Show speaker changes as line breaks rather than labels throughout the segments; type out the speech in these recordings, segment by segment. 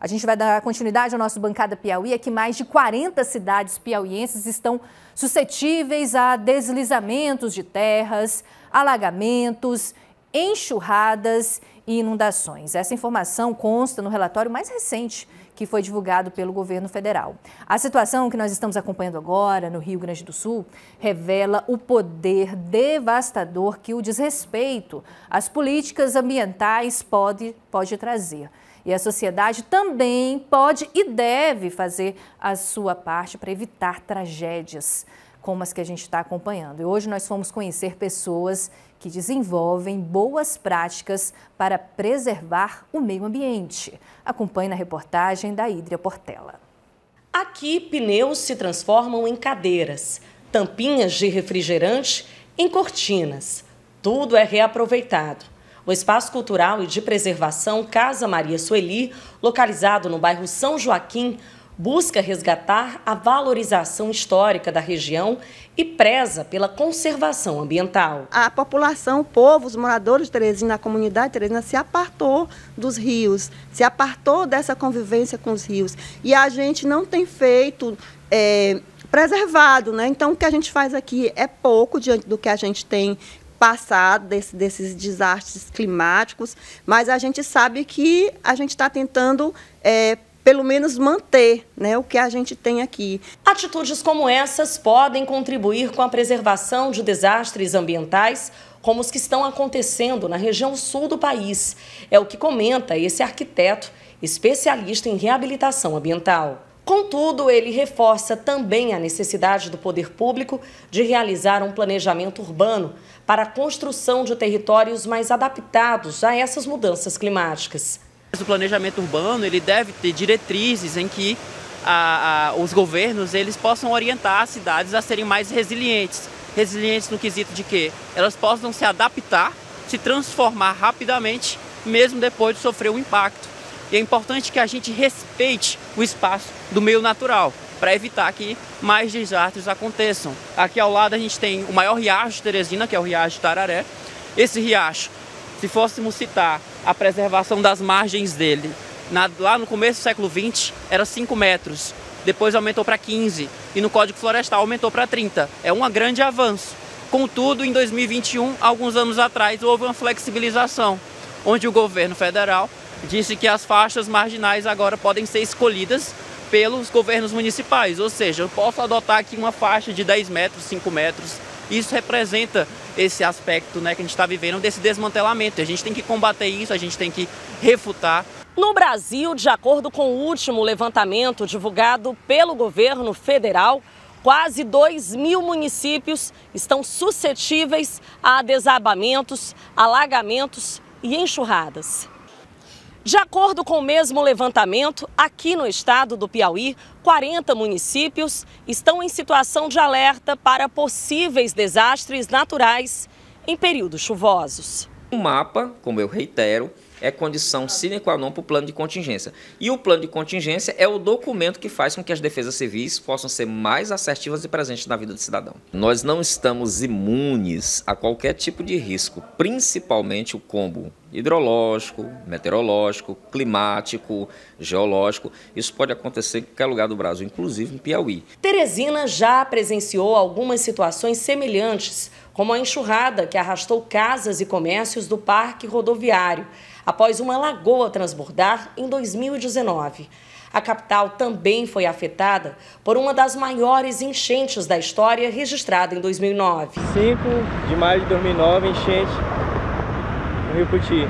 A gente vai dar continuidade ao nosso Bancada Piauí, é que mais de 40 cidades piauienses estão suscetíveis a deslizamentos de terras, alagamentos enxurradas e inundações. Essa informação consta no relatório mais recente que foi divulgado pelo governo federal. A situação que nós estamos acompanhando agora no Rio Grande do Sul revela o poder devastador que o desrespeito às políticas ambientais pode, pode trazer. E a sociedade também pode e deve fazer a sua parte para evitar tragédias como as que a gente está acompanhando. E hoje nós fomos conhecer pessoas que desenvolvem boas práticas para preservar o meio ambiente. Acompanhe na reportagem da Hídria Portela.
Aqui, pneus se transformam em cadeiras, tampinhas de refrigerante em cortinas. Tudo é reaproveitado. O Espaço Cultural e de Preservação Casa Maria Sueli, localizado no bairro São Joaquim, busca resgatar a valorização histórica da região e preza pela conservação ambiental. A população, o povo, os moradores de Teresina, a comunidade de Teresina se apartou dos rios, se apartou dessa convivência com os rios. E a gente não tem feito é, preservado, né? Então, o que a gente faz aqui é pouco diante do que a gente tem passado desse, desses desastres climáticos, mas a gente sabe que a gente está tentando é, pelo menos manter né, o que a gente tem aqui. Atitudes como essas podem contribuir com a preservação de desastres ambientais, como os que estão acontecendo na região sul do país. É o que comenta esse arquiteto, especialista em reabilitação ambiental. Contudo, ele reforça também a necessidade do poder público de realizar um planejamento urbano para a construção de territórios mais adaptados a essas mudanças climáticas do planejamento urbano ele deve
ter diretrizes em que a, a, os governos eles possam orientar as cidades a serem mais resilientes. Resilientes no quesito de que elas possam se adaptar, se transformar rapidamente, mesmo depois de sofrer o um impacto. E é importante que a gente respeite o espaço do meio natural para evitar que mais desastres aconteçam. Aqui ao lado a gente tem o maior riacho de Teresina, que é o riacho Tararé. Esse riacho, se fôssemos citar a preservação das margens dele. Na, lá no começo do século XX era 5 metros, depois aumentou para 15 e no Código Florestal aumentou para 30. É um grande avanço. Contudo, em 2021, alguns anos atrás, houve uma flexibilização, onde o governo federal disse que as faixas marginais agora podem ser escolhidas pelos governos municipais, ou seja, eu posso adotar aqui uma faixa de 10 metros, 5 metros, isso representa esse aspecto né, que a gente está vivendo desse desmantelamento. A gente tem que combater isso, a gente tem que refutar.
No Brasil, de acordo com o último levantamento divulgado pelo governo federal, Quase 2 mil municípios estão suscetíveis a desabamentos, alagamentos e enxurradas. De acordo com o mesmo levantamento, aqui no estado do Piauí, 40 municípios estão em situação de alerta para possíveis desastres naturais em períodos chuvosos.
O mapa, como eu reitero, é condição sine qua non para o plano de contingência. E o plano de contingência é o documento que faz com que as defesas civis possam ser mais assertivas e presentes na vida do cidadão. Nós não estamos imunes a qualquer tipo de risco, principalmente o combo hidrológico, meteorológico, climático, geológico. Isso pode acontecer em qualquer lugar do Brasil, inclusive em Piauí.
Teresina já presenciou algumas situações semelhantes, como a enxurrada que arrastou casas e comércios do parque rodoviário após uma lagoa transbordar em 2019. A capital também foi afetada por uma das maiores enchentes da história registrada em 2009. 5
de maio de 2009, enchente no Rio Puti.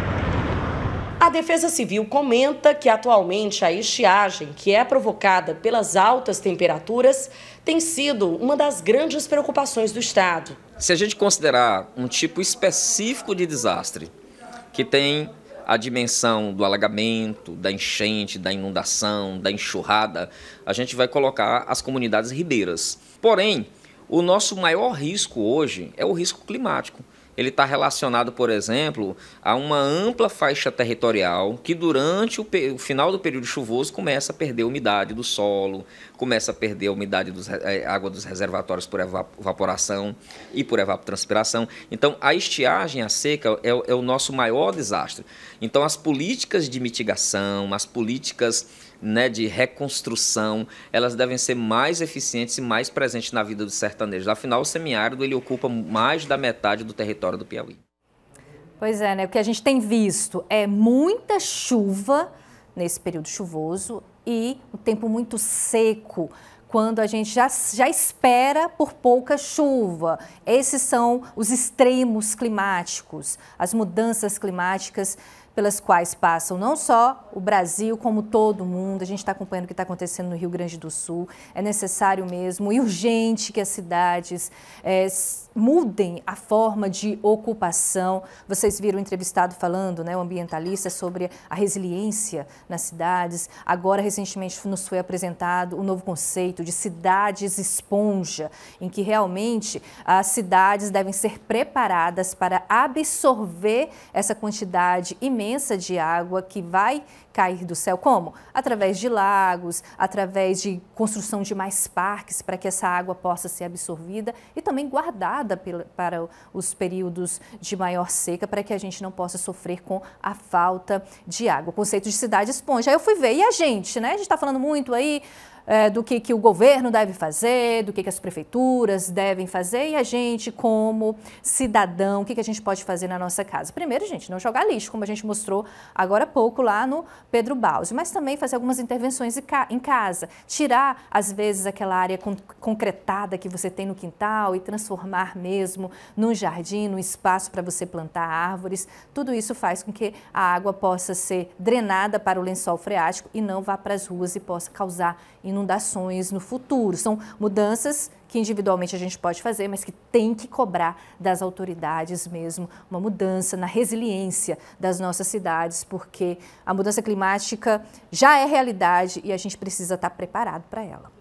A Defesa Civil comenta que atualmente a estiagem, que é provocada pelas altas temperaturas, tem sido uma das grandes preocupações do Estado.
Se a gente considerar um tipo específico de desastre, que tem a dimensão do alagamento, da enchente, da inundação, da enxurrada, a gente vai colocar as comunidades ribeiras. Porém, o nosso maior risco hoje é o risco climático. Ele está relacionado, por exemplo, a uma ampla faixa territorial que, durante o, o final do período chuvoso, começa a perder a umidade do solo, começa a perder a umidade dos, a é, água dos reservatórios por evaporação e por evapotranspiração. Então, a estiagem, a seca, é, é o nosso maior desastre. Então, as políticas de mitigação, as políticas né, de reconstrução, elas devem ser mais eficientes e mais presentes na vida dos sertanejos. Afinal, o semiárido ele ocupa mais da metade do território do Piauí.
Pois é, né? O que a gente tem visto é muita chuva nesse período chuvoso, e um tempo muito seco, quando a gente já, já espera por pouca chuva. Esses são os extremos climáticos, as mudanças climáticas pelas quais passam não só o Brasil, como todo mundo. A gente está acompanhando o que está acontecendo no Rio Grande do Sul. É necessário mesmo e urgente que as cidades é, mudem a forma de ocupação. Vocês viram o entrevistado falando, né, o ambientalista, sobre a resiliência nas cidades. Agora, recentemente, nos foi apresentado o um novo conceito de cidades esponja, em que realmente as cidades devem ser preparadas para absorver essa quantidade imensa imensa de água que vai cair do céu. Como? Através de lagos, através de construção de mais parques para que essa água possa ser absorvida e também guardada para os períodos de maior seca, para que a gente não possa sofrer com a falta de água. O conceito de cidade esponja. Aí eu fui ver, e a gente, né? A gente está falando muito aí é, do que, que o governo deve fazer, do que, que as prefeituras devem fazer e a gente, como cidadão, o que, que a gente pode fazer na nossa casa. Primeiro, gente, não jogar lixo, como a gente mostrou agora há pouco lá no Pedro Baus, mas também fazer algumas intervenções em casa, tirar, às vezes, aquela área concretada que você tem no quintal e transformar mesmo num jardim, num espaço para você plantar árvores. Tudo isso faz com que a água possa ser drenada para o lençol freático e não vá para as ruas e possa causar inundações inundações no futuro. São mudanças que individualmente a gente pode fazer, mas que tem que cobrar das autoridades mesmo uma mudança na resiliência das nossas cidades, porque a mudança climática já é realidade e a gente precisa estar preparado para ela.